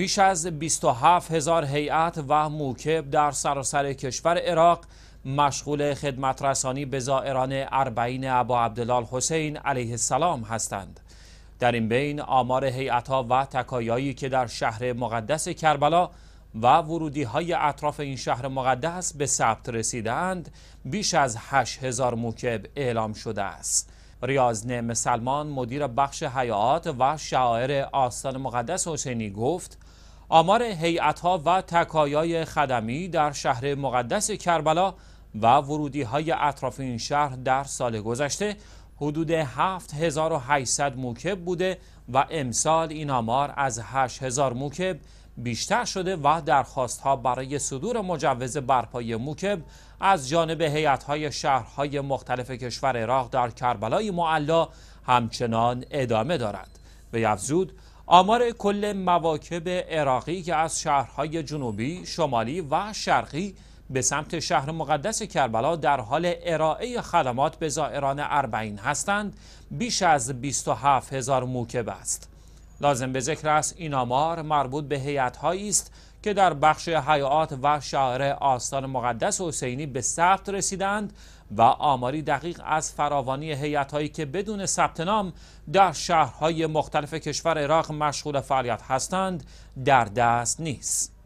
بیش از 27 هزار هیئت و موکب در سراسر کشور عراق مشغول خدمت رسانی به زائران اربعین ابا عبدالله حسین علیه السلام هستند در این بین آمار ها و تکایایی که در شهر مقدس کربلا و ورودی های اطراف این شهر مقدس به ثبت رسیدند بیش از هزار موکب اعلام شده است ریاض نعم سلمان مدیر بخش حیات و شاعر آستان مقدس حسینی گفت آمار ها و تکایای خدمی در شهر مقدس کربلا و ورودی های اطراف این شهر در سال گذشته حدود 7800 موکب بوده و امسال این آمار از 8000 موکب بیشتر شده و درخواست ها برای صدور مجوز برپای موکب از جانب هیئت های شهرهای مختلف کشور عراق در کربلای معلا همچنان ادامه دارد به افزود آمار کل مواکب عراقی که از شهرهای جنوبی، شمالی و شرقی به سمت شهر مقدس کربلا در حال ارائه خدمات به زائران اربعین هستند بیش از 27 هزار موکب است لازم به ذکر است این آمار مربوط به هیئت‌هایی است که در بخش حیات و شهر آستان مقدس حسینی به ثبت رسیدند و آماری دقیق از فراوانی هایی که بدون ثبت نام در شهرهای مختلف کشور عراق مشغول فعالیت هستند در دست نیست